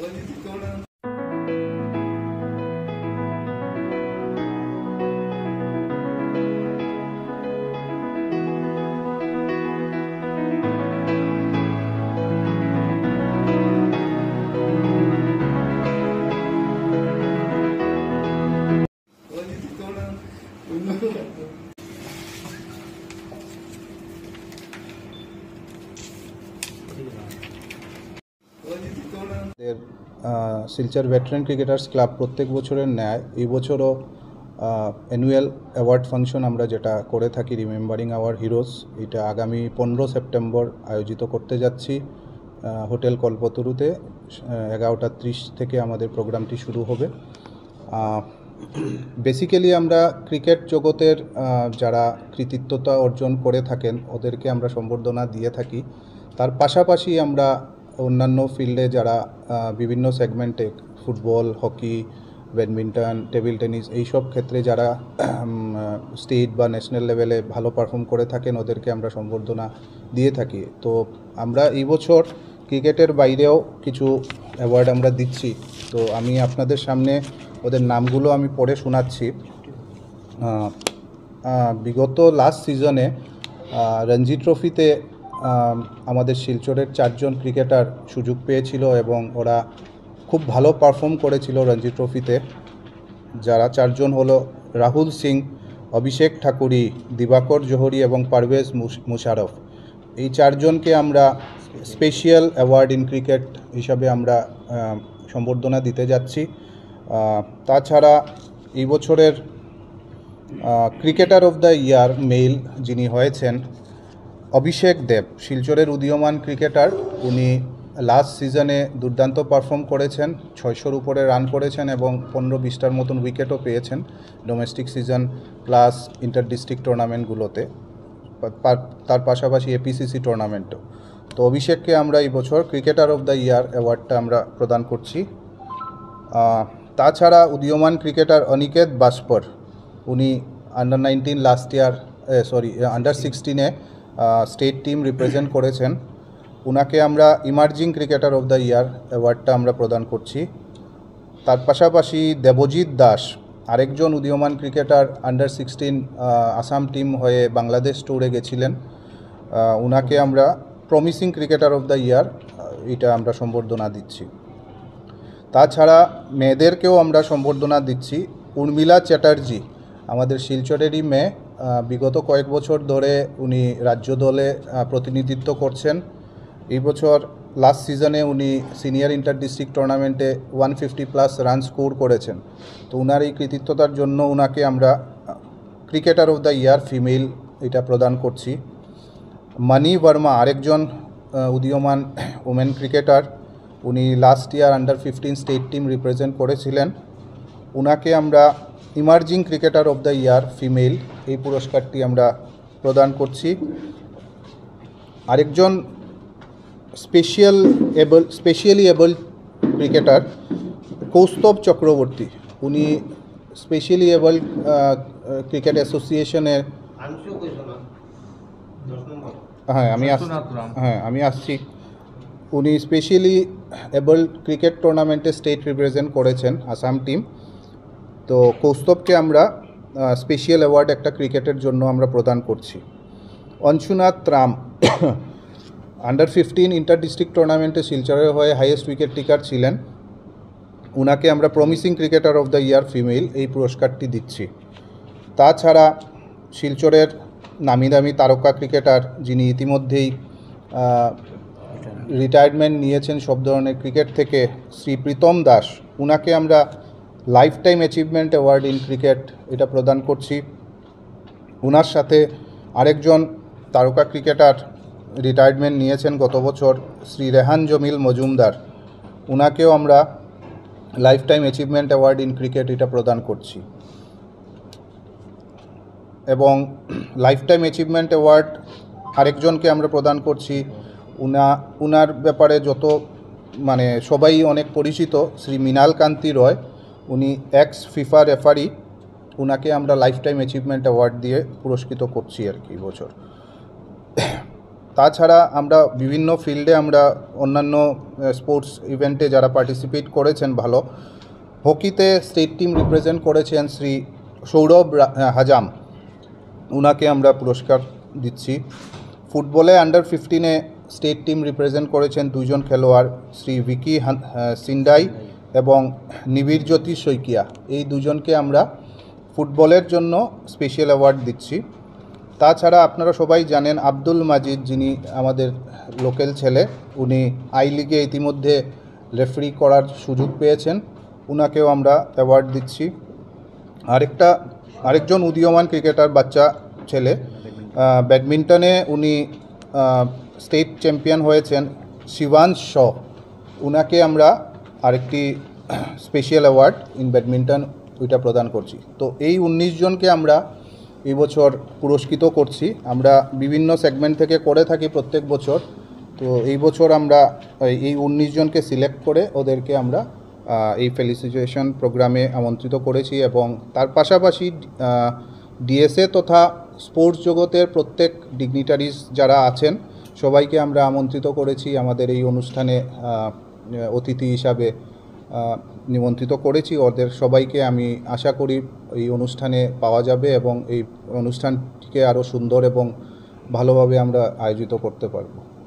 我你走了。এর Silchar veteran cricketers club প্রত্যেক বছরের ন্যায় এই বছরও অ্যানুয়াল অ্যাওয়ার্ড ফাংশন আমরা যেটা করে থাকি রিমেম্বারিং আওয়ার হিরোস এটা আগামী পনেরো সেপ্টেম্বর আয়োজিত করতে যাচ্ছি হোটেল কল্পতরুতে এগারোটা ত্রিশ থেকে আমাদের প্রোগ্রামটি শুরু হবে বেসিক্যালি আমরা ক্রিকেট জগতের যারা কৃতিত্বতা অর্জন করে থাকেন ওদেরকে আমরা সম্বর্ধনা দিয়ে থাকি তার পাশাপাশি আমরা অন্যান্য ফিল্ডে যারা বিভিন্ন সেগমেন্টে football hockey badminton table tennis এইসব ক্ষেত্রে যারা স্টেট বা ন্যাশনাল লেভেলে ভালো পারফর্ম করে থাকেন ওদেরকে আমরা সম্বর্ধনা দিয়ে থাকি তো আমরা এই বছর ক্রিকেটের বাইরেও কিছু অ্যাওয়ার্ড আমরা দিচ্ছি তো আমি আপনাদের সামনে ওদের নামগুলো আমি পড়ে শোনাচ্ছি বিগত লাস্ট সিজনে রঞ্জি ট্রফিতে আমাদের শিলচরের চারজন ক্রিকেটার সুযোগ পেয়েছিল এবং ওরা খুব ভালো পারফর্ম করেছিল রঞ্জি ট্রফিতে যারা চারজন হলো রাহুল সিং অভিষেক ঠাকুরি দিবাকর জোহরি এবং পারভেজ মুশারফ এই চারজনকে আমরা স্পেশিয়াল অ্যাওয়ার্ড ইন ক্রিকেট হিসাবে আমরা সম্বর্ধনা দিতে যাচ্ছি তাছাড়া এই বছরের cricketer of the year male যিনি হয়েছেন অভিষেক দেব শিলচরের উদীয়মান ক্রিকেটার উনি লাস্ট সিজনে দুর্দান্ত পারফর্ম করেছেন ছয়শোর উপরে রান করেছেন এবং পনেরো বিশটার মতন উইকেটও পেয়েছেন domestic season plus inter district টুর্নামেন্টগুলোতে তার পাশাপাশি এপিসিসি টুর্নামেন্টও তো অভিষেককে আমরা এই বছর ক্রিকেটার অফ দ্য ইয়ার অ্যাওয়ার্ডটা আমরা প্রদান করছি তাছাড়া উদীয়মান ক্রিকেটার অনিকেত বাস্পর উনি under nineteen last year sorry under সিক্সটিনে স্টেট টিম রিপ্রেজেন্ট করেছেন ওনাকে আমরা emerging cricketer of the year অ্যাওয়ার্ডটা আমরা প্রদান করছি তার পাশাপাশি দেবজিৎ দাস আরেকজন উদীয়মান cricketer under sixteen Assam team হয়ে বাংলাদেশ ট্যুরে গেছিলেন ওনাকে আমরা promising cricketer of the year এটা আমরা সম্বর্ধনা দিচ্ছি তাছাড়া মেয়েদেরকেও আমরা সম্বর্ধনা দিচ্ছি উর্মিলা চ্যাটার্জি আমাদের শিলচরেরই মেয়ে বিগত কয়েক বছর ধরে উনি রাজ্য দলে প্রতিনিধিত্ব করছেন এই বছর লাস্ট সিজনে উনি সিনিয়র ইন্টার ডিস্ট্রিক্ট টুর্নামেন্টে one fifty plus run score করেছেন তো ওনার এই কৃতিত্বতার জন্য ওনাকে আমরা cricketer of the year female এটা প্রদান করছি মানি বর্মা আরেকজন উদীয়মান ওমেন ক্রিকেটার উনি last year under fifteen state team represent করেছিলেন ওনাকে আমরা emerging cricketer of the year female এই পুরস্কারটি আমরা প্রদান করছি আরেকজন special able specially able cricketer Kaustav Chakraborty উনি স্পেশালি এবল ক্রিকেট অ্যাসোসিয়েশনের হ্যাঁ আমি হ্যাঁ আমি আসছি উনি স্পেশালি এবল ক্রিকেট টুর্নামেন্টে স্টেট রিপ্রেজেন্ট করেছেন আসাম টিম তো কৌস্তবকে আমরা স্পেশিয়াল অ্যাওয়ার্ড একটা ক্রিকেটের জন্য আমরা প্রদান করছি অঞ্চুনাথ ত্রাম আন্ডার ফিফটিন ইন্টার ডিস্ট্রিক্ট টুর্নামেন্টে শিলচরের হয়ে হাইয়েস্ট উইকেট টিকার ছিলেন উনাকে আমরা promising cricketer of the year female এই পুরস্কারটি দিচ্ছি তাছাড়া শিলচরের নামি দামি তারকা ক্রিকেটার যিনি ইতিমধ্যেই রিটায়ারমেন্ট নিয়েছেন সব ধরনের ক্রিকেট থেকে শ্রী প্রীতম দাস উনাকে আমরা lifetime achievement award in cricket এটা প্রদান করছি ওনার সাথে আরেকজন তারকা ক্রিকেটার রিটায়ারমেন্ট নিয়েছেন গত বছর শ্রী রেহান জমিল মজুমদার ওনাকেও আমরা lifetime achievement award in cricket এটা প্রদান করছি এবং লাইফটাইম অ্যাচিভমেন্ট অ্যাওয়ার্ড আরেকজনকে আমরা প্রদান করছি উনা উনার ব্যাপারে যত মানে সবাই অনেক পরিচিত শ্রী মিনাল কান্তি রয় উনি এক্স ফিফা রেফারি উনাকে আমরা লাইফ টাইম অ্যাচিভমেন্ট অ্যাওয়ার্ড দিয়ে পুরস্কৃত করছি আর কি বছর তাছাড়া আমরা বিভিন্ন ফিল্ডে আমরা অন্যান্য স্পোর্টস ইভেন্টে যারা পার্টিসিপেট করেছেন ভালো হকিতে স্টেট টিম রিপ্রেজেন্ট করেছেন শ্রী সৌরভ হাজাম উনাকে আমরা পুরস্কার দিচ্ছি ফুটবলে আন্ডার ফিফটিনে স্টেট টিম রিপ্রেজেন্ট করেছেন দুজন খেলোয়াড় শ্রী ভিকি সিন্ডাই এবং নিবিড় জ্যোতি শইকিয়া এই দুজনকে আমরা ফুটবলের জন্য স্পেশাল অ্যাওয়ার্ড দিচ্ছি তাছাড়া আপনারা সবাই জানেন আব্দুল মাজিদ যিনি আমাদের লোকাল ছেলে উনি আই লিগে ইতিমধ্যে রেফারি করার সুযোগ পেয়েছেন উনাকেও আমরা অ্যাওয়ার্ড দিচ্ছি আরেকটা আরেকজন উদীয়মান ক্রিকেটার বাচ্চা ছেলে ব্যাডমিন্টনে উনি স্টেট চ্যাম্পিয়ন হয়েছেন শিবান শ উনাকে আমরা আরেকটি স্পেশাল অ্যাওয়ার্ড ইন ব্যাডমিন্টন ওইটা প্রদান করছি তো এই উনিশ জনকে আমরা এই বছর পুরস্কৃত করছি আমরা বিভিন্ন সেগমেন্ট থেকে করে থাকি প্রত্যেক বছর তো এই বছর আমরা এই উনিশ জনকে সিলেক্ট করে ওদেরকে আমরা এই ফেলিসিটেশন প্রোগ্রামে আমন্ত্রিত করেছি এবং তার পাশাপাশি ডিএসএ তথা স্পোর্টস জগতের প্রত্যেক ডিগনিটারিজ যারা আছেন সবাইকে আমরা আমন্ত্রিত করেছি আমাদের এই অনুষ্ঠানে অতিথি হিসাবে নিমন্ত্রিত করেছি ওদের সবাইকে আমি আশা করি এই অনুষ্ঠানে পাওয়া যাবে এবং এই অনুষ্ঠানটিকে আরও সুন্দর এবং ভালোভাবে আমরা আয়োজিত করতে পারবো